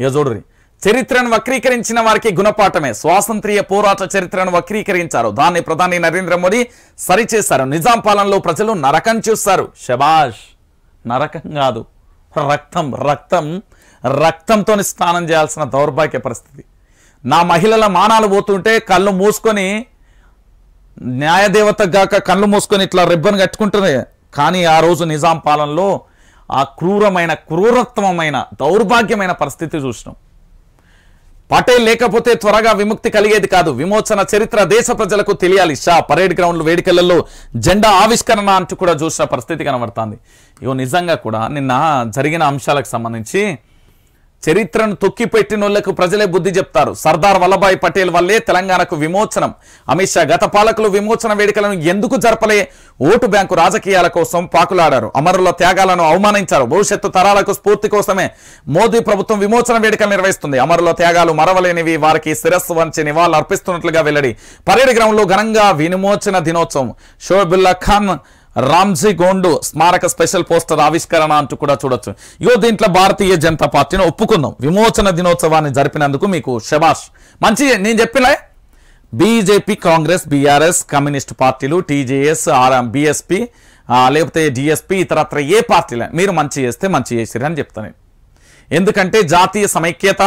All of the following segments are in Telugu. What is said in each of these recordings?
ఇక చూడుర్రి చరిత్రను వక్రీకరించిన వారికి గుణపాఠమే స్వాతంత్ర్య పోరాట చరిత్రను వక్రీకరించారు దాన్ని ప్రధాని నరేంద్ర మోదీ సరిచేశారు నిజాం పాలనలో ప్రజలు నరకం చూస్తారు శబాష్ నరకం కాదు రక్తం రక్తం రక్తంతో స్నానం చేయాల్సిన దౌర్భాగ్య పరిస్థితి నా మహిళల మానాలు పోతుంటే కళ్ళు మూసుకొని న్యాయదేవత గాక కళ్ళు మూసుకొని ఇట్లా రిబ్బన్ కట్టుకుంటున్నాయి కానీ ఆ రోజు నిజాం పాలనలో ఆ క్రూరమైన క్రూరత్వమైన దౌర్భాగ్యమైన పరిస్థితి చూసినాం పటేల్ లేకపోతే త్వరగా విముక్తి కలిగేది కాదు విమోచన చరిత్ర దేశ ప్రజలకు తెలియాలి షా పరేడ్ గ్రౌండ్లు వేడుకలలో జెండా ఆవిష్కరణ అంటూ కూడా చూసిన పరిస్థితి కనబడుతుంది ఇవో నిజంగా కూడా నిన్న జరిగిన అంశాలకు సంబంధించి చరిత్రను తొక్కిపెట్టినోళ్లకు ప్రజలే బుద్ధి చెప్తారు సర్దార్ వల్లభాయ్ పటేల్ వల్లే తెలంగాణకు విమోచనం అమిత్ షా గత పాలకులు విమోచన వేడుకలను ఎందుకు జరపలే ఓటు బ్యాంకు రాజకీయాల కోసం పాకులాడారు అమరుల త్యాగాలను అవమానించారు భవిష్యత్తు తరాలకు స్ఫూర్తి కోసమే మోదీ ప్రభుత్వం విమోచన వేడుకలు నిర్వహిస్తుంది అమరుల త్యాగాలు మరవలేనివి వారికి శిరస్సు వంచి నివాళులు అర్పిస్తున్నట్లుగా వెల్లడి పరేడ్ గ్రౌండ్లో ఘనంగా వినిమోచన దినోత్సవం షోబుల్లా ఖాన్ రామ్జీ గోండు స్మారక స్పెషల్ పోస్టర్ ఆవిష్కరణ అంటూ కూడా చూడొచ్చు ఇగో దీంట్లో భారతీయ జనతా పార్టీని ఒప్పుకుందాం విమోచన దినోత్సవాన్ని జరిపినందుకు మీకు శబాష్ మంచి నేను చెప్పిన బీజేపీ కాంగ్రెస్ బీఆర్ఎస్ కమ్యూనిస్ట్ పార్టీలు టీజేఎస్ ఆర్ఎం బీఎస్పీ లేకపోతే డిఎస్పీ ఇతరత్ర ఏ పార్టీలే మీరు మంచి చేస్తే మంచి చేసిరు అని చెప్తాను ఎందుకంటే జాతీయ సమైక్యత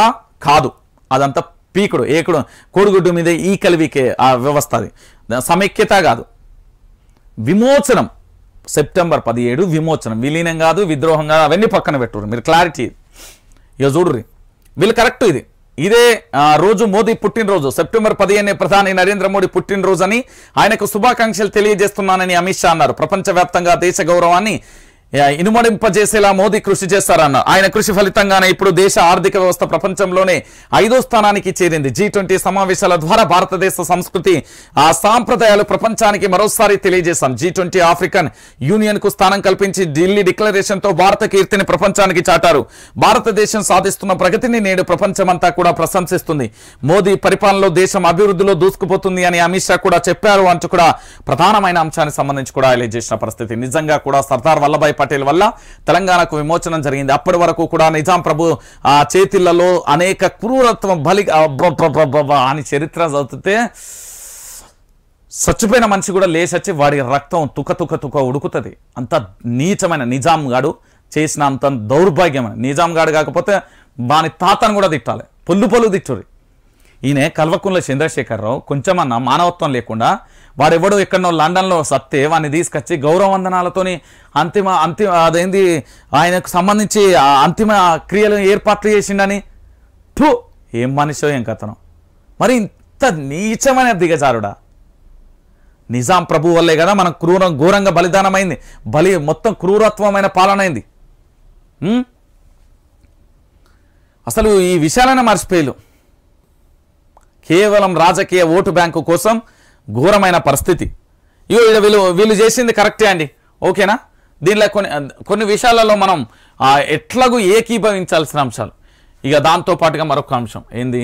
కాదు అదంతా పీకుడు ఏకుడు కోడిగుడ్డు మీద కలివికే ఆ వ్యవస్థ అది సమైక్యత కాదు విమోచనం సెప్టెంబర్ పదిహేడు విమోచనం విలీనం కాదు విద్రోహం కాదు అవన్నీ పక్కన పెట్టురు మీరు క్లారిటీ ఇక చూడుర్రి వీళ్ళు కరెక్ట్ ఇది ఇదే రోజు మోదీ పుట్టినరోజు సెప్టెంబర్ పదిహేను ప్రధాని నరేంద్ర మోడీ పుట్టినరోజు అని ఆయనకు శుభాకాంక్షలు తెలియజేస్తున్నానని అమిత్ షా అన్నారు ప్రపంచవ్యాప్తంగా దేశ గౌరవాన్ని ఇనుమడింపజేసేలా మోదీ కృషి చేస్తారన్న ఆయన కృషి ఫలితంగానే ఇప్పుడు దేశ ఆర్థిక వ్యవస్థ ప్రపంచంలోనే ఐదో స్థానానికి చేరింది జీ ట్వంటీ సమావేశాల ద్వారా భారతదేశ సంస్కృతి ఆ సాంప్రదాయాలు ప్రపంచానికి మరోసారి తెలియజేశాం జీ ట్వంటీ ఆఫ్రికన్ యూనియన్ కు స్థానం కల్పించి ఢిల్లీ డిక్లరేషన్ తో భారత కీర్తిని ప్రపంచానికి చాటారు భారతదేశం సాధిస్తున్న ప్రగతిని నేడు ప్రపంచమంతా కూడా ప్రశంసిస్తుంది మోదీ పరిపాలనలో దేశం అభివృద్ధిలో దూసుకుపోతుంది అని అమిత్ షా కూడా చెప్పారు అంటూ కూడా ప్రధానమైన అంశానికి సంబంధించి కూడా ఆయన చేసిన పరిస్థితి నిజంగా కూడా సర్దార్ వల్లభాయ్ పటేల్ వల్ల తెలంగాణకు విమోచనం జరిగింది అప్పటి వరకు కూడా నిజాం ప్రభు ఆ చేతిళ్లలో అనేక క్రూరత్వం బలి అని చరిత్ర చదివితే చచ్చిపోయిన మనిషి కూడా లేచొచ్చి వాడి రక్తం తుక తుక తుక ఉడుకుతుంది అంత నీచమైన నిజాం గాడు చేసిన అంత దౌర్భాగ్యమైన నిజాం గాడు కాకపోతే వాని తాతను కూడా తిట్టాలి పొల్లు పొల్లు తిట్టురు ఈయన కల్వకుంట్ల చంద్రశేఖరరావు కొంచెమన్నా మానవత్వం లేకుండా వాడెవడో ఎక్కడో లండన్లో సత్తే వాడిని తీసుకొచ్చి గౌరవవందనాలతోని అంతిమ అంతిమ అదేంది ఆయనకు సంబంధించి అంతిమ క్రియలు ఏర్పాట్లు చేసిండని థూ ఏం మనిషో ఏం కథనం మరి ఇంత నీచమైన దిగజారుడా నిజాం ప్రభు వల్లే కదా మనం క్రూర ఘోరంగా బలిదానమైంది బలి మొత్తం క్రూరత్వమైన పాలన అయింది అసలు ఈ విషయాలైనా మర్చిపోయేలు కేవలం రాజకీయ ఓటు బ్యాంకు కోసం ఘోరమైన పరిస్థితి ఇగో వీళ్ళు వీళ్ళు చేసింది కరెక్టే అండి ఓకేనా దీనిలో కొన్ని కొన్ని విషయాలలో మనం ఎట్లాగూ ఏకీభవించాల్సిన అంశాలు ఇక దాంతో పాటుగా మరొక అంశం ఏంది